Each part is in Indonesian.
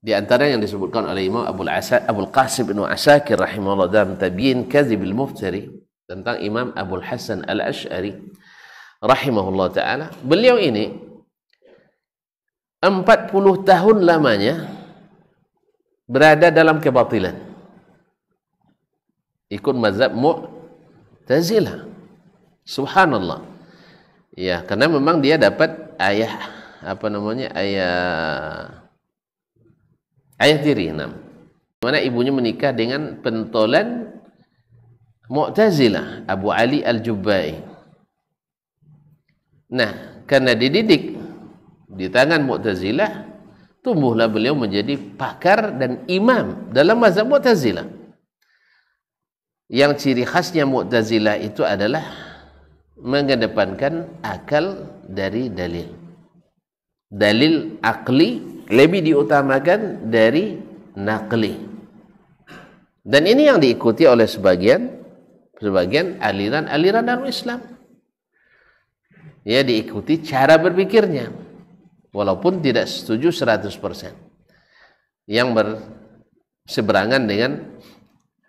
Di antara yang disebutkan oleh Imam Abu Asad Abu Qasim bin Asakir rahimahullah dalam Tabyin Kadzibil Muftari tentang Imam Abu Hasan al ashari rahimahullah taala. Beliau ini 40 tahun lamanya berada dalam kebatilan. Ikut mazhab Mu'tazilah. Subhanallah. Ya, karena memang dia dapat ayah apa namanya? Ayah Ayah tiri enam. Mana ibunya menikah dengan pentolan Mu'tazilah Abu Ali al jubay Nah, karena dididik di tangan Mu'tazilah, tumbuhlah beliau menjadi pakar dan imam dalam mazhab Mu'tazilah. Yang ciri khasnya Mu'tazilah itu adalah mengedepankan akal dari dalil. Dalil akli lebih diutamakan dari nakli dan ini yang diikuti oleh sebagian sebagian aliran-aliran dalam Islam ya diikuti cara berpikirnya walaupun tidak setuju 100% yang berseberangan dengan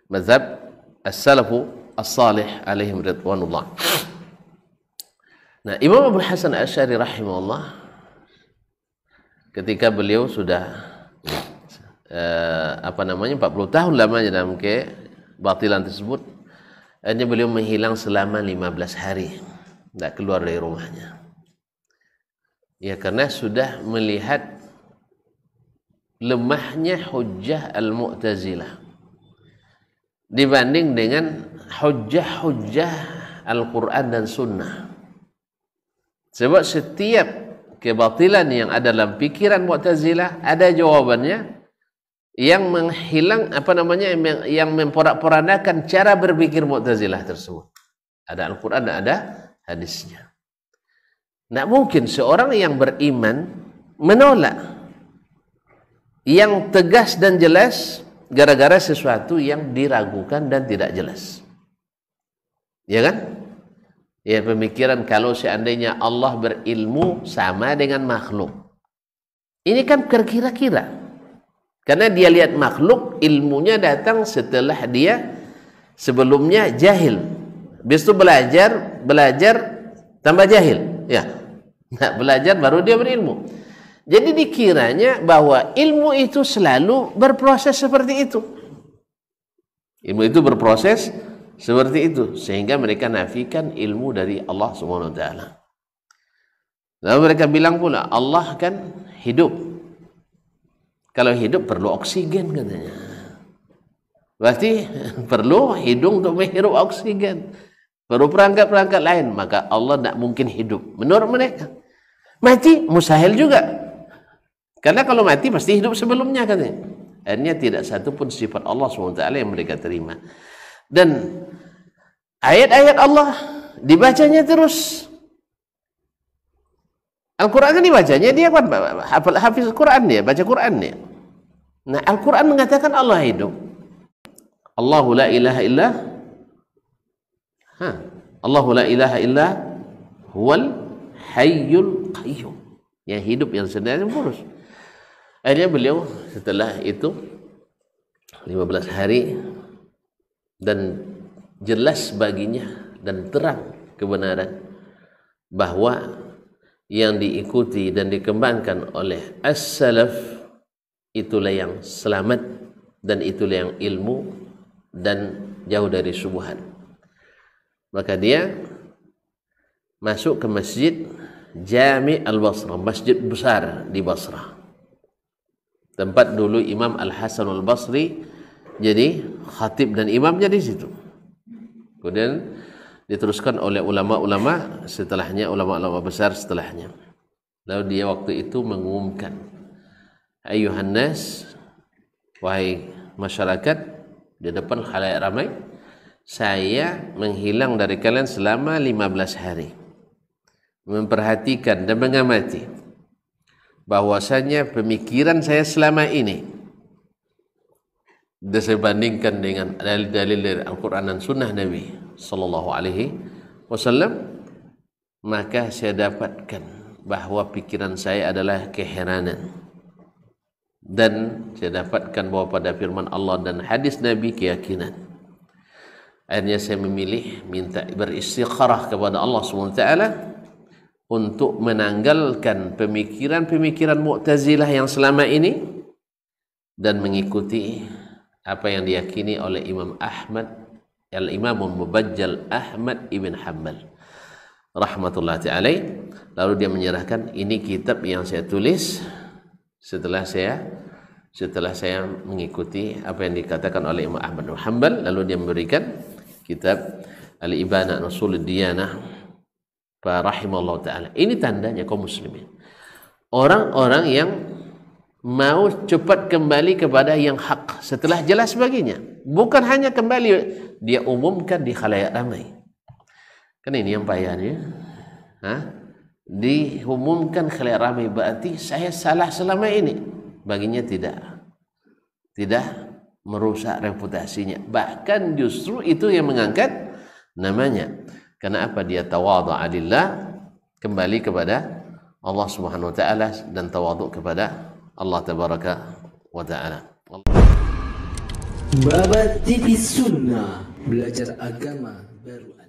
mazhab as-salafu as-salih alaihim ridwanullah nah Imam Abu Hasan Asy'ari rahimahullah ketika beliau sudah eh, apa namanya 40 tahun lamanya dalam kebatilan tersebut akhirnya beliau menghilang selama 15 hari tidak keluar dari rumahnya ya karena sudah melihat lemahnya hujjah al-mu'tazilah dibanding dengan hujjah-hujjah Al-Quran dan Sunnah sebab setiap kebatilan yang ada dalam pikiran Mu'tazilah ada jawabannya yang menghilang apa namanya yang memporak-porandakan cara berpikir Mu'tazilah tersebut. Ada Al-Qur'an, ada hadisnya. Tidak mungkin seorang yang beriman menolak yang tegas dan jelas gara-gara sesuatu yang diragukan dan tidak jelas. Ya kan? ya pemikiran kalau seandainya Allah berilmu sama dengan makhluk ini kan kira-kira karena dia lihat makhluk ilmunya datang setelah dia sebelumnya jahil habis itu belajar belajar tambah jahil ya nah, belajar baru dia berilmu jadi dikiranya bahwa ilmu itu selalu berproses seperti itu ilmu itu berproses seperti itu sehingga mereka nafikan ilmu dari Allah Subhanahu wa taala. Lalu mereka bilang pula Allah kan hidup. Kalau hidup perlu oksigen katanya. Berarti perlu hidung untuk menghirup oksigen. Perlu perangkat-perangkat lain. Maka Allah tidak mungkin hidup. Menurut mereka. Mati musahil juga. Karena kalau mati pasti hidup sebelumnya katanya. Akhirnya tidak satu pun sifat Allah SWT yang mereka terima dan ayat-ayat Allah dibacanya terus Al-Quran kan dibacanya dia kan hafal hafiz Quran dia baca Quran dia nah Al-Quran mengatakan Allah hidup Allahu la ilaha illa ha. Allahu la ilaha illa huwal hayyul qayyum yang hidup yang sedang yang kurus akhirnya beliau setelah itu 15 hari dan jelas baginya dan terang kebenaran bahwa yang diikuti dan dikembangkan oleh as-salaf itulah yang selamat dan itulah yang ilmu dan jauh dari subuhan maka dia masuk ke masjid Jami al basrah masjid besar di basrah Tempat dulu Imam Al-Hasan Al-Basri jadi khatib dan imamnya di situ kemudian diteruskan oleh ulama-ulama setelahnya ulama-ulama besar setelahnya lalu dia waktu itu mengumumkan ayuhan nas wahai masyarakat di depan khalayak ramai saya menghilang dari kalian selama 15 hari memperhatikan dan mengamati bahwasanya pemikiran saya selama ini Disebandingkan dengan dalil-dalil dari Al-Quran dan Sunnah Nabi Sallallahu Alaihi Wasallam maka saya dapatkan bahwa pikiran saya adalah keheranan dan saya dapatkan bahwa pada firman Allah dan hadis Nabi keyakinan akhirnya saya memilih minta beristikharah kepada Allah SWT untuk menanggalkan pemikiran-pemikiran Mu'tazilah yang selama ini dan mengikuti apa yang diyakini oleh Imam Ahmad Al Imam Mubajjal Ahmad Ibn hamal rahmatullahi alaih lalu dia menyerahkan ini kitab yang saya tulis setelah saya setelah saya mengikuti apa yang dikatakan oleh Imam Ahmad bin Hanbal lalu dia memberikan kitab Al-Ibana Nusul Diyanah fa rahimallahu taala ini tandanya kaum muslimin orang-orang yang mau cepat kembali kepada yang hak setelah jelas baginya. Bukan hanya kembali dia umumkan di khalayak ramai. Kan ini yang payahnya. Diumumkan khalayak ramai berarti saya salah selama ini. Baginya tidak. Tidak merusak reputasinya. Bahkan justru itu yang mengangkat namanya. Karena apa dia tawadhu' adillah kembali kepada Allah Subhanahu wa taala dan tawaduk kepada Allah tabaraka wa taala. Allah. Babat TV Sunnah Belajar agama baru